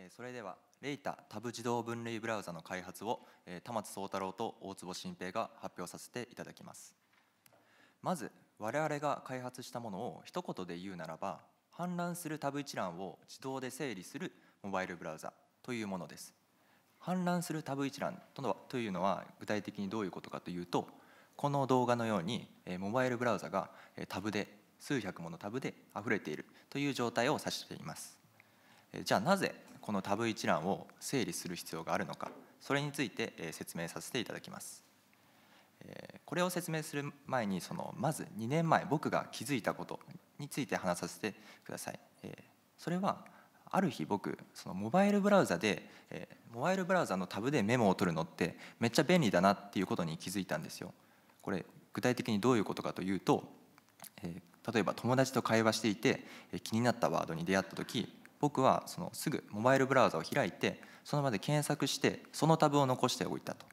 えそれではレイタタブ自動分類ブラウザの開発を、え田松壮太郎と大坪新平が発表させていただきますまず我々が開発したものを一言で言うならば氾濫するタブ一覧を自動で整理するモバイルブラウザというものです氾濫するタブ一覧とのというのは具体的にどういうことかというとこの動画のようにモバイルブラウザがタブで数百ものタブで溢れているという状態を指していますじゃあなぜこのタブ一覧を整理する必要があるのかそれについて説明させていただきますこれを説明する前にそのまず2年前僕が気づいたことについて話させてくださいそれはある日僕そのモバイルブラウザでモバイルブラウザのタブでメモを取るのってめっちゃ便利だなっていうことに気づいたんですよこれ具体的にどういうことかというと例えば友達と会話していて気になったワードに出会った時僕はそのすぐモバイルブラウザを開いてその場で検索してそのタブを残しておいたと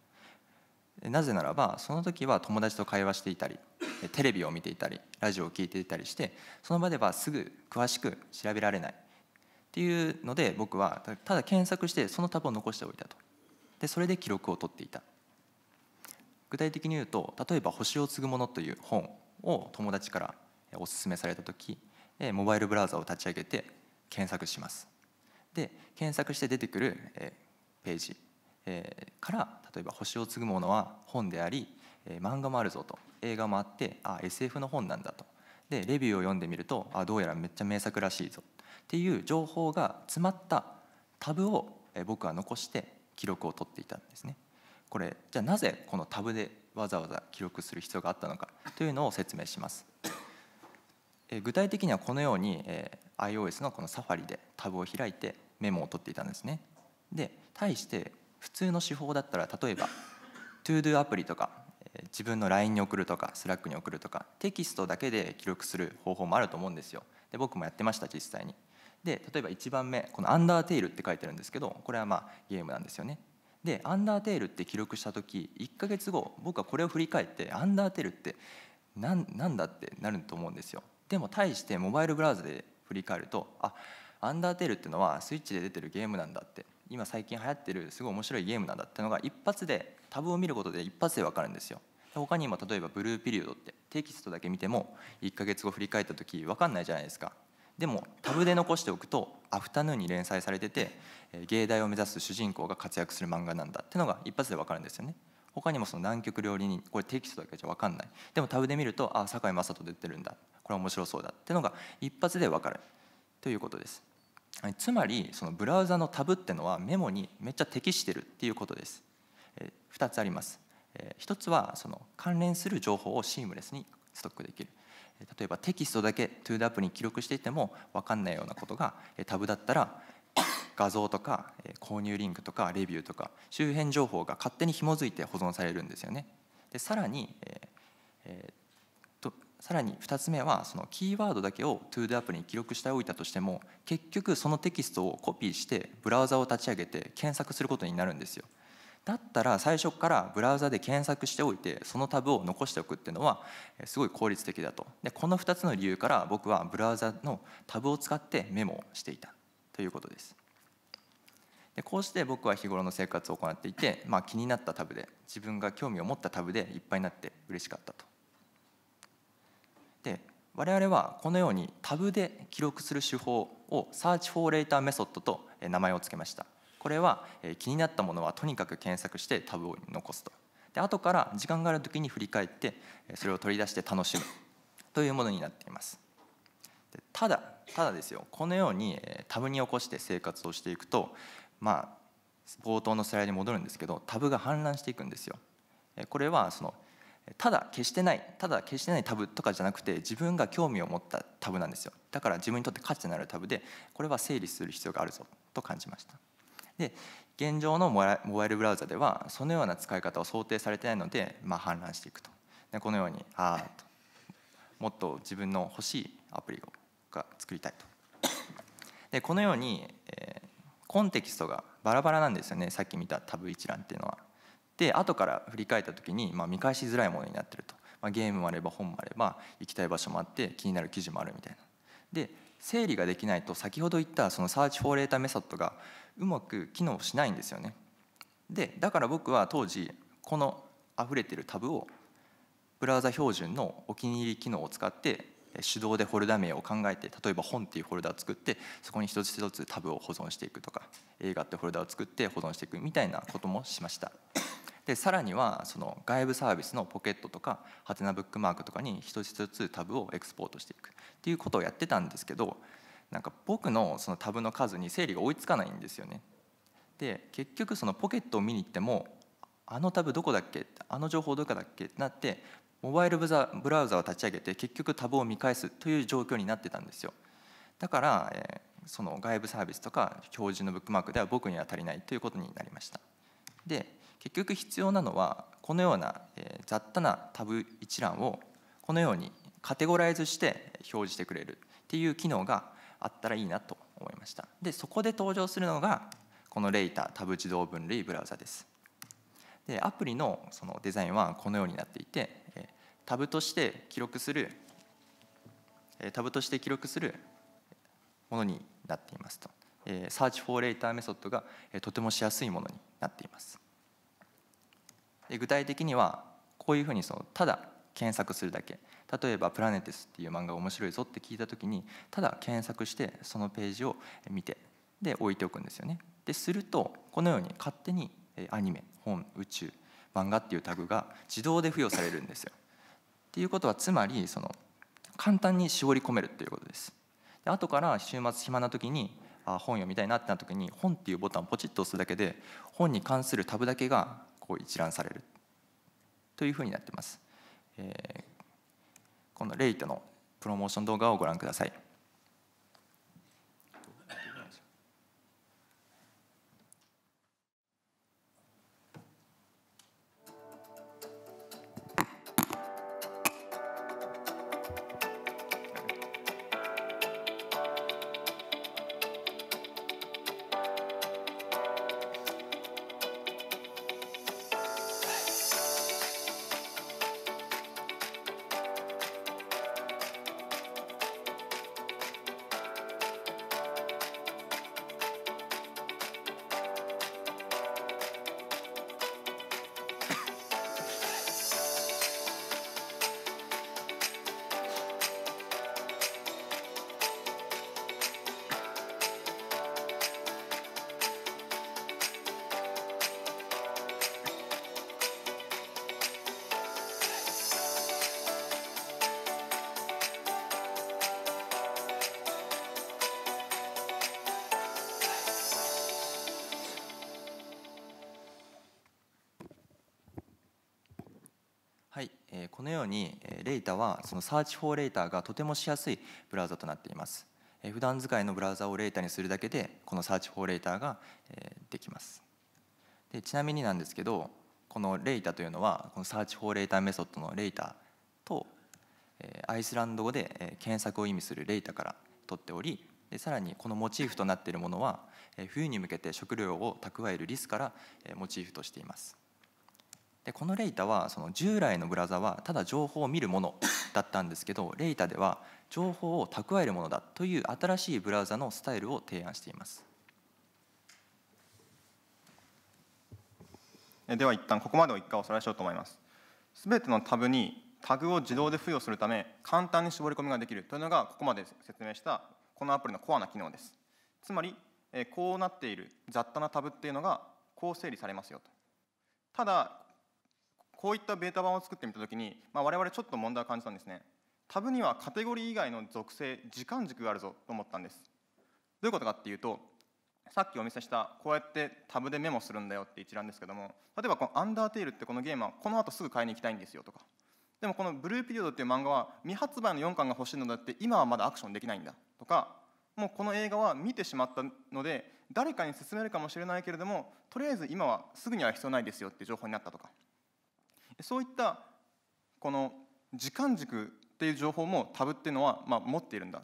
なぜならばその時は友達と会話していたりテレビを見ていたりラジオを聴いていたりしてその場ではすぐ詳しく調べられないっていうので僕はただ検索してそのタブを残しておいたとでそれで記録を取っていた具体的に言うと例えば「星を継ぐもの」という本を友達からおすすめされた時モバイルブラウザを立ち上げて検索しますで検索して出てくる、えページ、えから例えば「星を継ぐものは本であり、え漫画もあるぞ」と映画もあってあ SF の本なんだとでレビューを読んでみるとあどうやらめっちゃ名作らしいぞっていう情報が詰まったタブを僕は残して記録を取っていたんですね。これじゃあなぜこのタブでわざわざ記録する必要があったのかというのを説明します。え具体的にはこのように、え iOS のこのサファリでタブを開いてメモを取っていたんですねで対して普通の手法だったら例えば ToDo アプリとか自分の LINE に送るとか Slack に送るとかテキストだけで記録する方法もあると思うんですよで僕もやってました実際にで例えば1番目この「アンダーテイル」って書いてるんですけどこれはまあゲームなんですよねで「アンダーテイル」って記録した時1ヶ月後僕はこれを振り返って「アンダーテイル」って何だってなると思うんですよでも対してモバイルブラウザで振り返るとあアンダーテールっていうのはスイッチで出てるゲームなんだって今最近流行ってるすごい面白いゲームなんだってのが一発でタブを見ることで一発で分かるんですよ他にも例えばブルーピリオドってテキストだけ見ても1か月後振り返った時分かんないじゃないですかでもタブで残しておくとアフタヌーンに連載されてて芸大を目指す主人公が活躍する漫画なんだってのが一発で分かるんですよね他にもその南極料理人これテキストだけじゃ分かんないでもタブで見るとあ堺雅人出てるんだこれ面白そうだっていうのが一発で分かるということです、はい、つまりそのブラウザのタブってのはメモにめっちゃ適してるっていうことです、え2つあります、え1つはその関連する情報をシームレスにストックできる例えばテキストだけ ToDAP に記録していても分かんないようなことがタブだったら画像とか購入リンクとかレビューとか周辺情報が勝手に紐づいて保存されるんですよね。でさらに、えーえとさらに2つ目はそのキーワードだけを ToDo アプリに記録しておいたとしても結局そのテキストをコピーしてブラウザを立ち上げて検索することになるんですよ。だったら最初からブラウザで検索しておいてそのタブを残しておくっていうのはすごい効率的だとでこの2つの理由から僕はブラウザのタブを使ってメモをしていたということです。でこうして僕は日頃の生活を行っていて、まあ、気になったタブで自分が興味を持ったタブでいっぱいになって嬉しかったと。で我々はこのようにタブで記録する手法をサーチフォーレーターメソッドと名前を付けました。これは気になったものはとにかく検索してタブを残すと。で後から時間がある時に振り返ってそれを取り出して楽しむというものになっています。ただただですよこのようにタブに起こして生活をしていくとまあ、冒頭のスライドに戻るんですけどタブが氾濫していくんですよ。これはそのただ消してないただ消してないタブとかじゃなくて自分が興味を持ったタブなんですよだから自分にとって価値のあるタブでこれは整理する必要があるぞと感じましたで現状のモバイルブラウザではそのような使い方を想定されてないので、まあ、氾濫していくとでこのようにああともっと自分の欲しいアプリが作りたいとでこのようにコンテキストがバラバラなんですよねさっき見たタブ一覧っていうのは。で後から振り返った時に、まあ、見返しづらいものになってると、まあ、ゲームもあれば本もあれば行きたい場所もあって気になる記事もあるみたいな。で整理ができないと先ほど言ったそのサーチフォーレータメソッドがうまく機能しないんですよね。でだから僕は当時この溢れてるタブをブラウザ標準のお気に入り機能を使って手動でフォルダ名を考えて例えば本っていうフォルダを作ってそこに一つ一つタブを保存していくとか映画ってフォルダを作って保存していくみたいなこともしました。でさらにはその外部サービスのポケットとかハテナブックマークとかに一つ一つタブをエクスポートしていくっていうことをやってたんですけどなんか僕のそのタブの数に整理が追いつかないんですよね。で結局そのポケットを見に行ってもあのタブどこだっけあの情報どこだっけってなってモバイルブザブラウザを立ち上げて結局タブを見返すという状況になってたんですよだから、えー、その外部サービスとか標準のブックマークでは僕には足りないということになりましたで結局必要なのはこのような、えー、雑多なタブ一覧をこのようにカテゴライズして表示してくれるっていう機能があったらいいなと思いましたでそこで登場するのがこのレイタタブ自動分類ブラウザですでアプリのそのデザインはこのようになっていてタブとして記録するタブとして記録するものになっていますと、えー、Search for Later メソッドが、えとてもしやすいものになっています具体的にはこういうふうにそのただ検索するだけ例えば「プラネテス」っていう漫画面白いぞって聞いた時にただ検索してそのページを見てで置いておくんですよねでするとこのように勝手にアニメ本宇宙漫画っていうタグが自動で付与されるんですよっていうことはつまりその簡単に絞り込めるっていうことですで後から週末暇な時にあ本読みたいなってなった時に本っていうボタンをポチッと押すだけで本に関するタブだけがこう一覧されるというふうになってます、えー、このレイトのプロモーション動画をご覧くださいこのようにレイタはそのサーチフォーレイターがとてもしやすいブラウザとなっています普段使いのブラウザをレータにするだけでこのサーチフォーレイターができますでちなみになんですけどこのレータというのはこのサーチフォーレーターメソッドのレータとアイスランド語で検索を意味するレイタから取っておりでさらにこのモチーフとなっているものは冬に向けて食料を蓄えるリスからモチーフとしていますでこのレイタはその従来のブラウザはただ情報を見るものだったんですけど レイタでは情報を蓄えるものだという新しいブラウザのスタイルを提案していますでは一旦ここまでを一回おさらいしようと思いますすべてのタブにタグを自動で付与するため簡単に絞り込みができるというのがここまで説明したこのアプリのコアな機能ですつまりこうなっている雑多なタブっていうのがこう整理されますよとただこういったベータ版を作ってみた時に、まあ、我々ちょっと問題を感じたんですねタブにはカテゴリー以外の属性時間軸があるぞと思ったんですどういうことかっていうとさっきお見せしたこうやってタブでメモするんだよって一覧ですけども例えばこの「アンダーテイル」ってこのゲームはこの後すぐ買いに行きたいんですよとかでもこの「ブルーピリオド」っていう漫画は未発売の4巻が欲しいのだって今はまだアクションできないんだとかもうこの映画は見てしまったので誰かに勧めるかもしれないけれどもとりあえず今はすぐには必要ないですよって情報になったとかそういったこの時間軸っていう情報もタブっていうのはま持っているんだ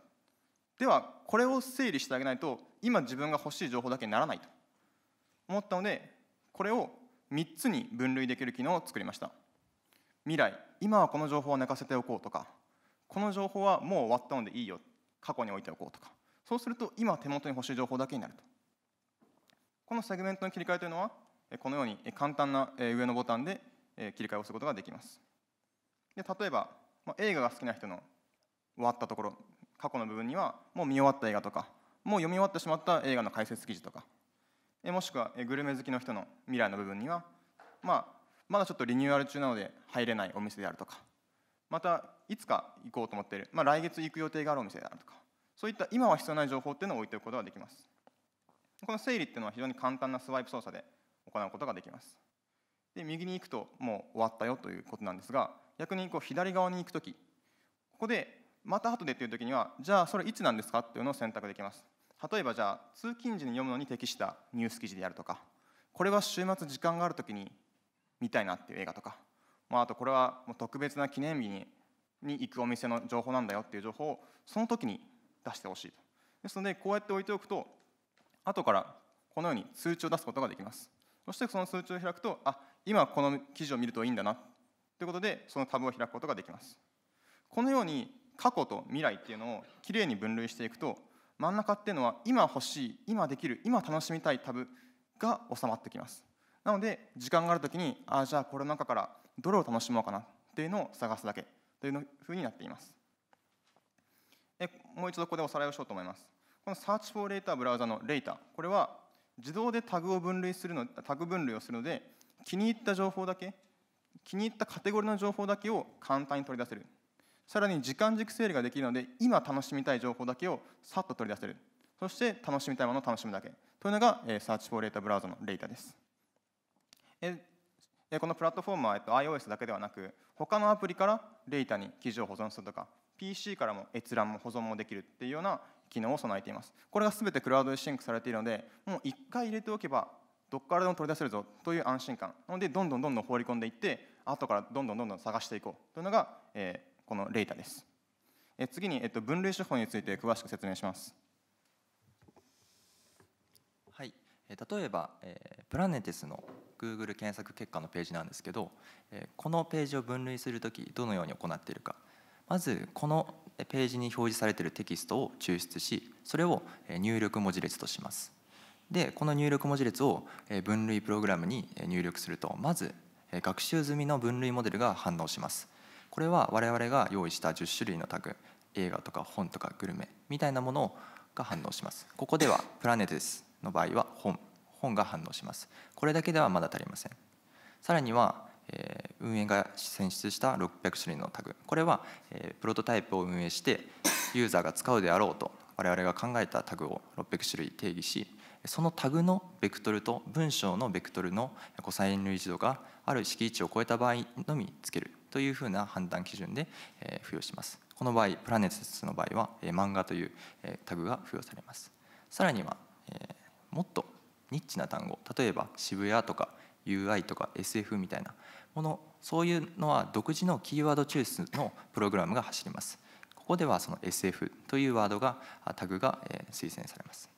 ではこれを整理してあげないと今自分が欲しい情報だけにならないと思ったのでこれを3つに分類できる機能を作りました未来今はこの情報は寝かせておこうとかこの情報はもう終わったのでいいよ過去に置いておこうとかそうすると今手元に欲しい情報だけになるとこのセグメントの切り替えというのはこのように簡単な上のボタンでえ切り替えをすることができますで例えば、ま映画が好きな人の終わったところ過去の部分にはもう見終わった映画とかもう読み終わってしまった映画の解説記事とかもしくはグルメ好きの人の未来の部分には、まあ、まだちょっとリニューアル中なので入れないお店であるとかまたいつか行こうと思っている、まあ、来月行く予定があるお店であるとかそういった今は必要ない情報っていうのを置いておくことができますこの整理っていうのは非常に簡単なスワイプ操作で行うことができますで右に行くともう終わったよということなんですが逆にこう左側に行く時ここでまた後でという時にはじゃあそれいつなんですかっていうのを選択できます例えばじゃあ通勤時に読むのに適したニュース記事であるとかこれは週末時間がある時に見たいなっていう映画とか、まあ、あとこれはもう特別な記念日にに行くお店の情報なんだよっていう情報をその時に出してほしいとですのでこうやって置いておくと後からこのように通知を出すことができますそしてその通知を開くとあ今この記事を見るといいんだなということでそのタブを開くことができます。このように過去と未来っていうのをきれいに分類していくと真ん中っていうのは今欲しい今できる今楽しみたいタブが収まってきますなので時間がある時にああじゃあこの中からどれを楽しもうかなっていうのを探すだけというふうになっていますえもう一度ここでおさらいをしようと思いますこの Search for Later ブラウザの Later これは自動でタグを分類するのタグ分類をするので気に入った情報だけ気に入ったカテゴリーの情報だけを簡単に取り出せるさらに時間軸整理ができるので今楽しみたい情報だけをさっと取り出せるそして楽しみたいものを楽しむだけというのが、え Search for Data ブラウザのレータです、えこのプラットフォームは、えっと、iOS だけではなく他のアプリからレータに記事を保存するとか PC からも閲覧も保存もできるっていうような機能を備えていますこれが全てクラウドでシンクされているのでもう1回入れておけばどっからでも取り出せるぞという安心感なのでどんどんどんどん放り込んでいって後からどんどんどんどん探していこうというのが、えー、このレイタです、えー、次に、えー、と分類手法について詳しく説明しますはい、え例えば、えー、プラネティスの Google 検索結果のページなんですけど、えー、このページを分類するときどのように行っているかまずこのページに表示されているテキストを抽出しそれを入力文字列としますでこの入力文字列を分類プログラムに入力するとまず学習済みの分類モデルが反応しますこれは我々が用意した10種類のタグ映画とか本とかグルメみたいなものが反応しますここではプラネテスの場合は本本が反応しますこれだけではまだ足りませんさらには運営が選出した600種類のタグこれはプロトタイプを運営してユーザーが使うであろうと我々が考えたタグを600種類定義しそのタグのベクトルと文章のベクトルのコサイン類似度がある式位置を超えた場合のみつけるというふうな判断基準で付与します。この場合、プラネッツの場合は漫画というタグが付与されます。さらには、もっとニッチな単語、例えば渋谷とか UI とか SF みたいなもの、そういうのは独自のキーワード抽出のプログラムが走ります。ここではその SF というワードがタグが推薦されます。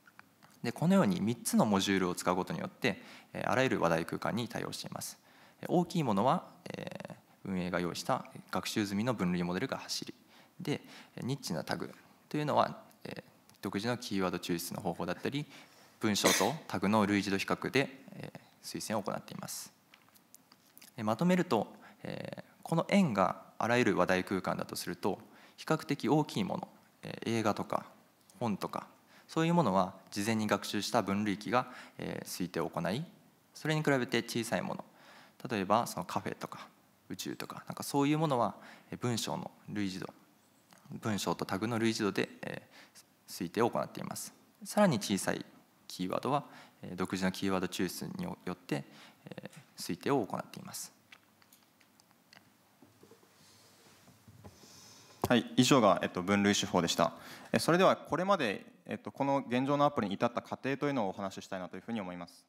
でこのように3つのモジュールを使うことによってあらゆる話題空間に対応しています大きいものは運営が用意した学習済みの分類モデルが走りでニッチなタグというのは独自のキーワード抽出の方法だったり文章とタグの類似度比較で推薦を行っていますまとめるとこの円があらゆる話題空間だとすると比較的大きいもの映画とか本とかそういうものは事前に学習した分類器が、え推定を行いそれに比べて小さいもの例えばそのカフェとか宇宙とかなんかそういうものは文章の類似度文章とタグの類似度で、え推定を行っていますさらに小さいキーワードは、え独自のキーワード抽出によって、え推定を行っていますはい以上が、えっと、分類手法でしたそれではこれまでえっと、この現状のアプリに至った過程というのをお話ししたいなというふうに思います。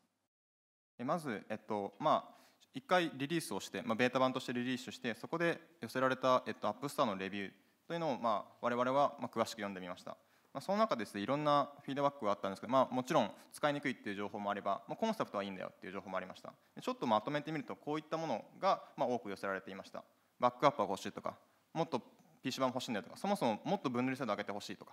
まず、えっとまあ、1回リリースをして、まあ、ベータ版としてリリースしてそこで寄せられた、えっと、アップスターのレビューというのを、まあ、我々は、まあ、詳しく読んでみました。まあ、その中ですね、いろんなフィードバックがあったんですけど、まあ、もちろん使いにくいっていう情報もあれば、まあ、コンセプトはいいんだよっていう情報もありましたちょっとまとめてみるとこういったものが、まあ、多く寄せられていましたバックアップは欲しいとかもっと PC 版欲しいんだよとかそもそももっと分類制度上げてほしいとか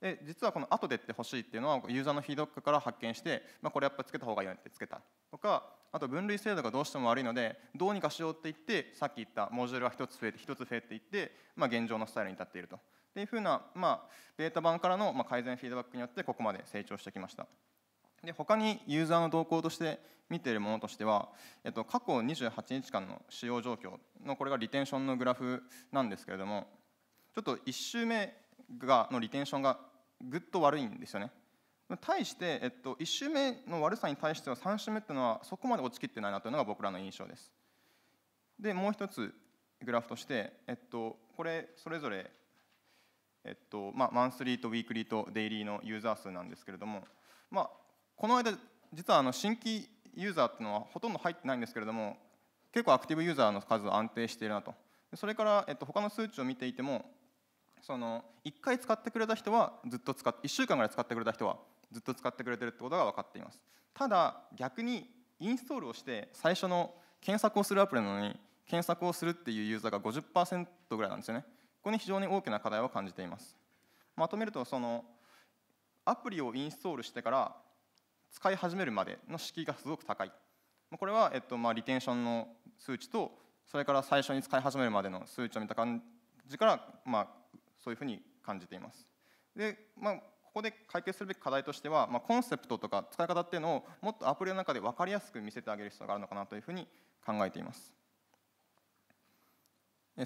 で実はこの後でってほしいっていうのはユーザーのフィードバックから発見して、まあ、これやっぱつけた方がいいよってつけたとかあと分類制度がどうしても悪いのでどうにかしようって言ってさっき言ったモジュールが1つ増えて1つ増えていって、まあ、現状のスタイルに立っているとっていうふうな、まあ、ベータ版からの改善フィードバックによってここまで成長してきました。で他にユーザーの動向として見ているものとしては、えっと、過去28日間の使用状況のこれがリテンションのグラフなんですけれどもちょっと1周目がのリテンションがぐっと悪いんですよね。対して、えっと、1周目の悪さに対しては3周目っていうのはそこまで落ちきってないなというのが僕らの印象です。でもう一つグラフとして、えっと、これそれぞれ、えっとまあ、マンスリーとウィークリーとデイリーのユーザー数なんですけれども、まあ、この間実はあの新規ユーザーっていうのはほとんど入ってないんですけれども結構アクティブユーザーの数は安定しているなとそれから、えっと、他の数値を見ていてもその1回使ってくれた人はずっと使っ1週間ぐらい使ってくれた人はずっと使ってくれてるってことが分かっていますただ逆にインストールをして最初の検索をするアプリなのに検索をするっていうユーザーが50%ぐらいなんですよねここに非常に大きな課題を感じていますまとめるとそのアプリをインストールしてから使い始めるまでの敷居がすごく高いこれは、えっとまあ、リテンションの数値とそれから最初に使い始めるまでの数値を見た感じから、まあ、そういうふうに感じています。でまあここで解決するべき課題としては、まあ、コンセプトとか使い方っていうのをもっとアプリの中で分かりやすく見せてあげる必要があるのかなというふうに考えています。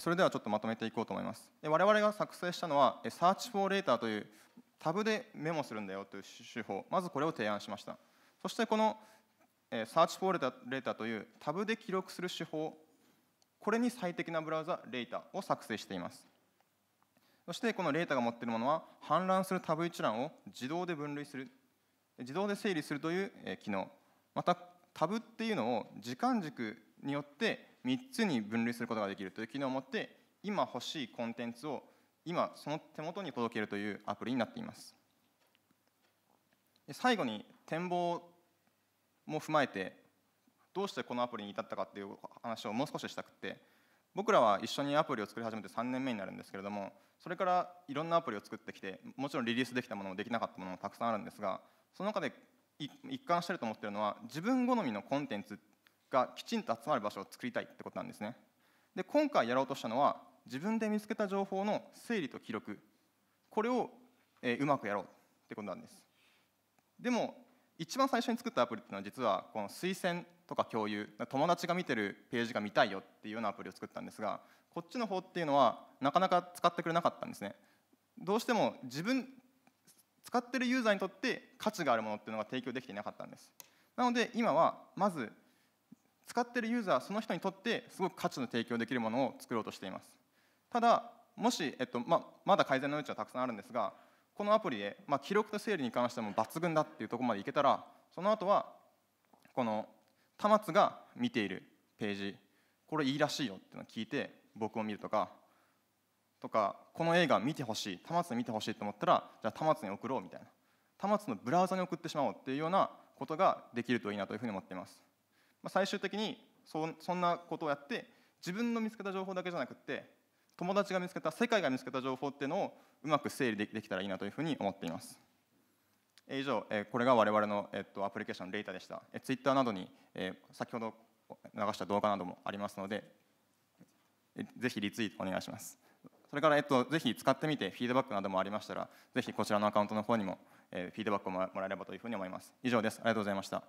それではちょっとまとめていこうと思います。我々が作成したのは Search for Later というタブでメモするんだよという手法、まずこれを提案しました。そしてこの Search for Later というタブで記録する手法、これに最適なブラウザ Later を作成しています。そしてこのレータが持っているものは氾濫するタブ一覧を自動で分類する自動で整理するという機能またタブっていうのを時間軸によって3つに分類することができるという機能を持って今欲しいコンテンツを今その手元に届けるというアプリになっています最後に展望も踏まえてどうしてこのアプリに至ったかっていう話をもう少ししたくて僕らは一緒にアプリを作り始めて3年目になるんですけれどもそれからいろんなアプリを作ってきてもちろんリリースできたものもできなかったものもたくさんあるんですがその中で一貫してると思ってるのは自分好みのコンテンツがきちんと集まる場所を作りたいってことなんですねで今回やろうとしたのは自分で見つけた情報の整理と記録これを、えうまくやろうってことなんですでも一番最初に作ったアプリっていうのは実はこの推薦とか共有友達が見てるページが見たいよっていうようなアプリを作ったんですがこっちの方っていうのはなかなか使ってくれなかったんですねどうしても自分使ってるユーザーにとって価値があるものっていうのが提供できていなかったんですなので今はまず使ってるユーザーその人にとってすごく価値の提供できるものを作ろうとしていますただもし、えっとままだ改善の余地はたくさんあるんですがこのアプリで、ま記録と整理に関しても抜群だっていうとこまでいけたらその後はこの田松が見ているページこれいいらしいよってのを聞いて僕を見るとかとかこの映画見てほしい田松見てほしいと思ったらじゃあ田松に送ろうみたいな田松のブラウザに送ってしまおうっていうようなことができるといいなというふうに思っています、まあ、最終的にそそんなことをやって自分の見つけた情報だけじゃなくて友達が見つけた世界が見つけた情報っていうのをうまく整理できたらいいなというふうに思っています以上、これが我々のアプリケーションレータでした。Twitter などに先ほど流した動画などもありますので、ぜひリツイートお願いします。それから、えっと、ぜひ使ってみてフィードバックなどもありましたら、ぜひこちらのアカウントの方にも、えフィードバックをもらえればというふうに思います。以上です。ありがとうございました。